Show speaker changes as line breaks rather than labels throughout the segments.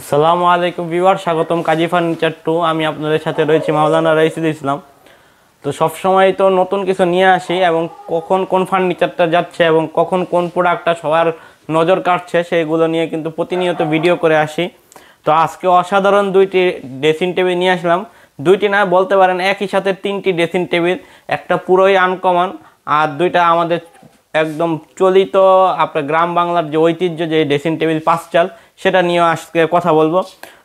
আসসালামু আলাইকুম বিবার স্বাগতম কাজী ফার্নিচার টু আমি আপনাদের সাথে রয়েছি মাওলানা রাইসুল ইসলাম তো সবসময় তো নতুন কিছু নিয়ে আসি এবং কখন কোন ফার্নিচারটা যাচ্ছে এবং কখন কোন প্রোডাক্টটা সবার নজর কাটছে সেইগুলো নিয়ে কিন্তু প্রতিনিয়ত ভিডিও করে আসি তো আজকে অসাধারণ দুইটি ড্রেসিং টেবিল নিয়ে আসলাম দুইটি না বলতে পারেন একই সাথে তিনটি ড্রেসিং টেবিল একটা পুরোই আনকমন আর দুইটা আমাদের একদম চলিত আপনার গ্রাম বাংলার যে ঐতিহ্য যে ড্রেসিং টেবিল পাঁচ চাল সেটা নিয়েও আজকে কথা বলবো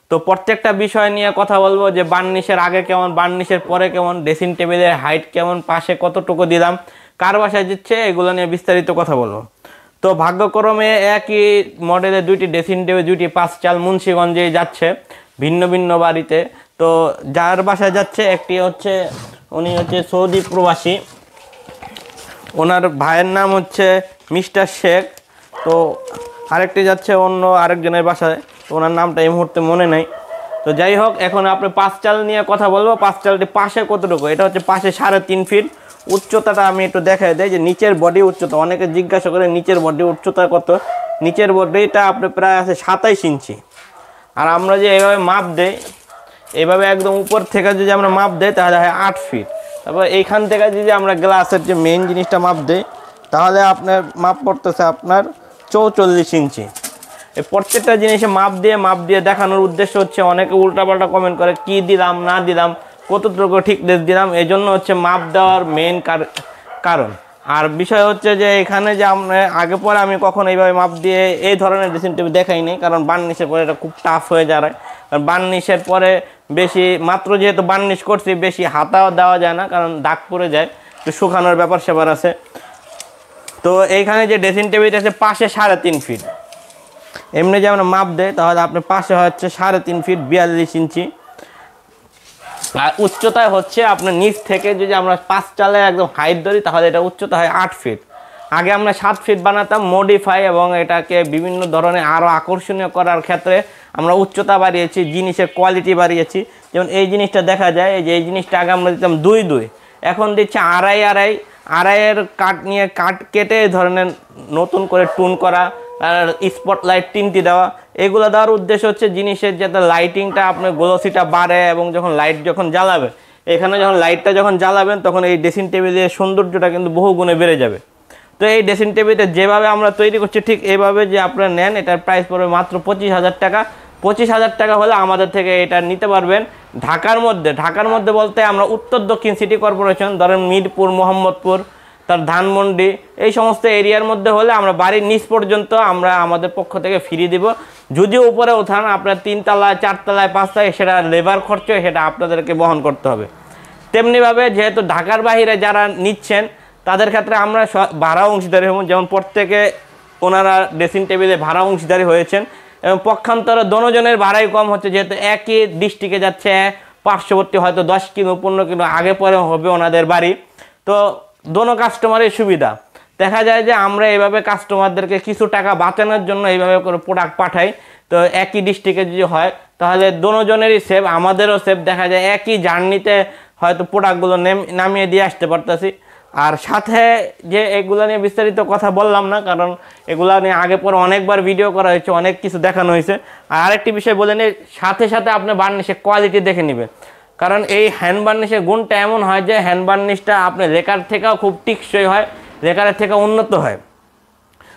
তো প্রত্যেকটা বিষয় নিয়ে কথা বলবো যে বার্নিশের আগে কেমন বার্নিশের পরে কেমন ড্রেসিং টেবিলের হাইট কেমন পাশে কতটুকু দিলাম কার বাসায় দিচ্ছে এগুলো নিয়ে বিস্তারিত কথা বলবো তো ভাগ্যক্রমে একই মডেলের দুইটি ড্রেসিং টেবিল দুইটি পাঁচ চাল মুন্সিগঞ্জেই যাচ্ছে ভিন্ন ভিন্ন বাড়িতে তো যার বাসায় যাচ্ছে একটি হচ্ছে উনি হচ্ছে সৌদি প্রবাসী ওনার ভাইয়ের নাম হচ্ছে মিস্টার শেখ তো আরেকটি যাচ্ছে অন্য আরেকজনের বাসায় তো ওনার নামটা এই মুহূর্তে মনে নেই তো যাই হোক এখন আপনি পাঁচ চাল নিয়ে কথা বলবো পাঁচ চালটি পাশে কতটুকু এটা হচ্ছে পাশে সাড়ে তিন ফিট উচ্চতাটা আমি একটু দেখাই দেয় যে নিচের বডি উচ্চতা অনেকে জিজ্ঞাসা করে নিচের বডি উচ্চতা কত নিচের বডিটা আপনি প্রায় আছে সাতাইশ ইঞ্চি আর আমরা যে এভাবে মাপ দেই এভাবে একদম উপর থেকে যদি আমরা মাপ দেই তাহলে হয় আট ফিট তারপর এইখান থেকে যদি আমরা গ্লাসের যে মেন জিনিসটা মাপ দেই তাহলে আপনার মাপ পড়তেছে আপনার চৌচল্লিশ ইঞ্চি এই প্রত্যেকটা জিনিসে মাপ দিয়ে মাপ দিয়ে দেখানোর উদ্দেশ্য হচ্ছে অনেকে উল্টাপাল্টা কমেন্ট করে কি দিলাম না দিলাম কতটুকু ঠিকনেস দিলাম এই জন্য হচ্ছে মাপ দেওয়ার মেন কারণ আর বিষয় হচ্ছে যে এখানে যে আমরা আগে পরে আমি কখনো এইভাবে মাপ দিয়ে এই ধরনের ড্রেসিং টেবিল দেখাইনি কারণ বার্নিশের পরে এটা খুব টাফ হয়ে যায় কারণ বার্নিশের পরে বেশি মাত্র যেহেতু বার্নিশ করছি বেশি হাতাও দেওয়া যায় না কারণ দাগ পড়ে যায় একটু শুকানোর ব্যাপার সেবার আছে তো এইখানে যে ড্রেসিং টেবিল আছে পাশে সাড়ে তিন ফিট এমনি যে আমরা মাপ দেয় তাহলে আপনার পাশে হচ্ছে সাড়ে তিন ফিট বিয়াল্লিশ ইঞ্চি আর উচ্চতায় হচ্ছে আপনার নিচ থেকে যদি আমরা পাঁচ চালে একদম হাইট ধরি তাহলে এটা উচ্চতা হয় আট ফিট আগে আমরা সাত ফিট বানাতাম মডিফাই এবং এটাকে বিভিন্ন ধরনের আরও আকর্ষণীয় করার ক্ষেত্রে আমরা উচ্চতা বাড়িয়েছি জিনিসের কোয়ালিটি বাড়িয়েছি যেমন এই জিনিসটা দেখা যায় যে এই জিনিসটা আগে আমরা দিতাম দুই দুই এখন দিচ্ছে আড়াই আড়াই আড়াইয়ের কাট নিয়ে কাট কেটে এই ধরনের নতুন করে টুন করা আর স্পটলাইট তিনটি দেওয়া এগুলো দেওয়ার উদ্দেশ্য হচ্ছে জিনিসের যাতে লাইটিংটা আপনার গ্লোসিটা বাড়ে এবং যখন লাইট যখন জ্বালাবে এখানে যখন লাইটটা যখন জ্বালাবেন তখন এই ড্রেসিং টেবিলের সৌন্দর্যটা কিন্তু বহু গুণে বেড়ে যাবে তো এই ড্রেসিং টেবিলটা যেভাবে আমরা তৈরি করছি ঠিক এইভাবে যে আপনারা নেন এটার প্রাইস পড়বে মাত্র পঁচিশ হাজার টাকা পঁচিশ হাজার টাকা হলে আমাদের থেকে এটা নিতে পারবেন ঢাকার মধ্যে ঢাকার মধ্যে বলতে আমরা উত্তর দক্ষিণ সিটি কর্পোরেশন ধরেন মিরপুর মোহাম্মদপুর তার ধানমন্ডি এই সমস্ত এরিয়ার মধ্যে হলে আমরা বাড়ির নিচ পর্যন্ত আমরা আমাদের পক্ষ থেকে ফিরিয়ে দিব যদিও উপরে ওঠান আপনার তিনতলায় চারতলায় পাঁচতলায় সেটা লেবার খরচ সেটা আপনাদেরকে বহন করতে হবে তেমনিভাবে যেহেতু ঢাকার বাহিরে যারা নিচ্ছেন তাদের ক্ষেত্রে আমরা ভাড়া অংশীদারি হব যেমন প্রত্যেকে ওনারা ড্রেসিং টেবিলে ভাড়া অংশীদারি হয়েছেন এবং পক্ষান্তরে দনজনের ভাড়াই কম হচ্ছে যেহেতু একই দৃষ্টিকে যাচ্ছে পার্শ্ববর্তী হয়তো দশ কিলো পনেরো কিলো আগে পরে হবে ওনাদের বাড়ি তো দোনো কাস্টমারের সুবিধা দেখা যায় যে আমরা এইভাবে কাস্টমারদেরকে কিছু টাকা বাঁচানোর জন্য এইভাবে করে প্রোডাক্ট পাঠাই তো একই ডিস্ট্রিক্টে যদি হয় তাহলে দোনোজনেরই সেভ আমাদেরও সেভ দেখা যায় একই জার্নিতে হয়তো প্রোডাক্টগুলো নামিয়ে দিয়ে আসতে পারতেছি আর সাথে যে এগুলো নিয়ে বিস্তারিত কথা বললাম না কারণ এগুলা নিয়ে আগে পরে অনেকবার ভিডিও করা হয়েছে অনেক কিছু দেখানো হয়েছে আর আরেকটি বিষয় বলে নিই সাথে সাথে আপনি বার্নিশের কোয়ালিটি দেখে নেবে কারণ এই হ্যান্ড বার্নিশের গুণটা এমন হয় যে হ্যান্ড বার্নিশটা আপনি লেকার থেকেও খুব টিকসই হয় লেকারের থেকে উন্নত হয়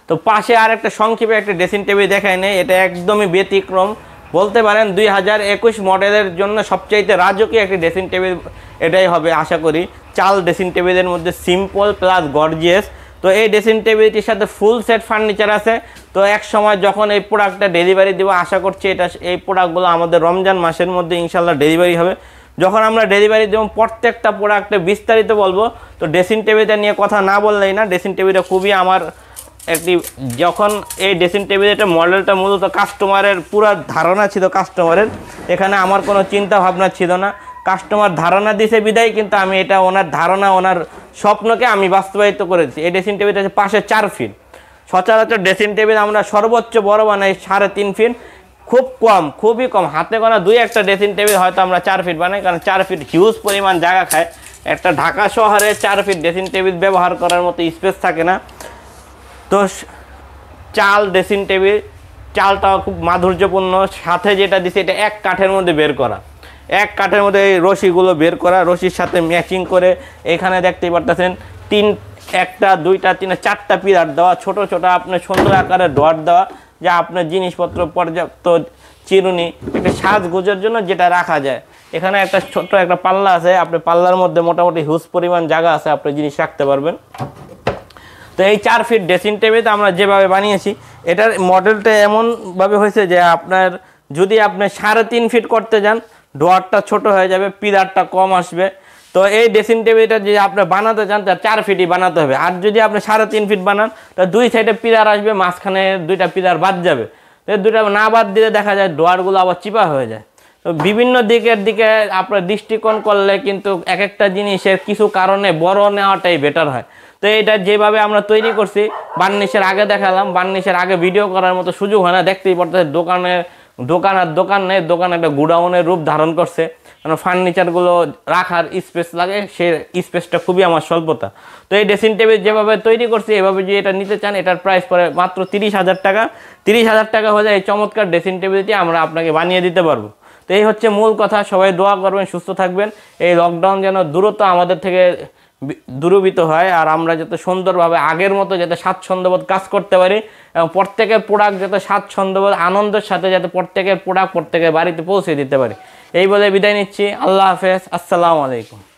তো পাশে আর একটা সংক্ষেপে একটা ড্রেসিং টেবিল দেখায় নেই এটা একদমই ব্যতিক্রম বলতে পারেন দুই মডেলের জন্য সবচাইতে রাজকীয় একটি ড্রেসিং টেবিল এটাই হবে আশা করি চাল ড্রেসিং টেবিলের মধ্যে সিম্পল প্লাস গর্জিয়াস তো এই ড্রেসিং টেবিলটির সাথে ফুল সেট ফার্নিচার আছে তো এক সময় যখন এই প্রোডাক্টটা ডেলিভারি দেবো আশা করছি এটা এই প্রোডাক্টগুলো আমাদের রমজান মাসের মধ্যে ইনশাল্লাহ ডেলিভারি হবে যখন আমরা ডেলিভারি দেবো প্রত্যেকটা প্রোডাক্টে বিস্তারিত বলবো তো ড্রেসিং টেবিলটা নিয়ে কথা না বললেই না ড্রেসিং টেবিলটা খুবই আমার একটি যখন এই ড্রেসিং টেবিলের মডেলটা মূলত কাস্টমারের পুরো ধারণা ছিল কাস্টমারের এখানে আমার কোনো চিন্তা ভাবনা ছিল না কাস্টমার ধারণা দিছে বিদায় কিন্তু আমি এটা ওনার ধারণা ওনার স্বপ্নকে আমি বাস্তবায়িত করেছি এই ড্রেসিং টেবিলটা আছে পাশে চার ফিট সচরাচর ড্রেসিং টেবিল আমরা সর্বোচ্চ বড় বানাই সাড়ে তিন ফিট খুব কম খুবই কম হাতে গোনা দুই একটা ড্রেসিং টেবিল হয়তো আমরা চার ফিট বানাই কারণ চার ফিট হিউজ পরিমাণ জায়গা খায় একটা ঢাকা শহরে চার ফিট ড্রেসিং টেবিল ব্যবহার করার মতো স্পেস থাকে না তো চাল ড্রেসিং টেবিল চালটাও খুব মাধুর্যপূর্ণ সাথে যেটা দিছে এটা এক কাঠের মধ্যে বের করা এক কাঠের মধ্যে এই রশিগুলো বের করা রশির সাথে ম্যাচিং করে এখানে দেখতেই পারতেছেন তিন একটা দুইটা তিনটা চারটা পিলার দেওয়া ছোট ছোট আপনার সুন্দর আকারে ডট দেওয়া যা আপনার জিনিসপত্র পর্যাপ্ত চিরুনি একটা সাজগোজের জন্য যেটা রাখা যায় এখানে একটা ছোট্ট একটা পাল্লা আছে আপনি পাল্লার মধ্যে মোটামুটি হিউজ পরিমাণ জায়গা আছে আপনি জিনিস রাখতে পারবেন তো এই চার ফিট ড্রেসিং টেবিলটা আমরা যেভাবে বানিয়েছি এটার মডেলটা এমনভাবে হয়েছে যে আপনার যদি আপনি সাড়ে তিন ফিট করতে যান ডোয়ারটা ছোট হয়ে যাবে পিলারটা কম আসবে তো এই ড্রেসিং টেবিলটা যদি আপনি বানাতে চান তার চার ফিটই বানাতে হবে আর যদি আপনি সাড়ে তিন ফিট বানান তা দুই সাইডে পিলার আসবে মাঝখানে দুইটা পিলার বাদ যাবে তো দুইটা না বাদ দিলে দেখা যায় ডোয়ারগুলো আবার চিপা হয়ে যায় তো বিভিন্ন দিকের দিকে আপনার দৃষ্টিকোণ করলে কিন্তু এক একটা জিনিসের কিছু কারণে বড় নেওয়াটাই বেটার হয় তো এটা যেভাবে আমরা তৈরি করছি বার্নিশের আগে দেখালাম বার্নিশের আগে ভিডিও করার মতো সুযোগ হয় না দেখতেই পড়তেছে দোকানের দোকান আর দোকান নেই দোকান একটা গুডাউনের রূপ ধারণ করছে কারণ মানে ফার্নিচারগুলো রাখার স্পেস লাগে সে স্পেসটা খুবই আমার স্বল্পতা তো এই ড্রেসিং টেবিল যেভাবে তৈরি করছে এভাবে যদি এটা নিতে চান এটার প্রাইস পরে মাত্র তিরিশ হাজার টাকা তিরিশ হাজার টাকা হয়ে যায় এই চমৎকার ড্রেসিং টেবিলটি আমরা আপনাকে বানিয়ে দিতে পারবো তো এই হচ্ছে মূল কথা সবাই দোয়া করবেন সুস্থ থাকবেন এই লকডাউন যেন দূরত্ব আমাদের থেকে দূরবিত হয় আর আমরা যাতে সুন্দরভাবে আগের মতো যাতে স্বাচ্ছন্দ্যবোধ কাজ করতে পারি এবং প্রত্যেকের প্রোডাক্ট যাতে স্বাচ্ছন্দ্যবোধ আনন্দের সাথে যাতে প্রত্যেকের প্রোডাক্ট প্রত্যেকের বাড়িতে পৌঁছে দিতে পারি এই বলে বিদায় নিচ্ছি আল্লাহ হাফেজ আসসালামু আলাইকুম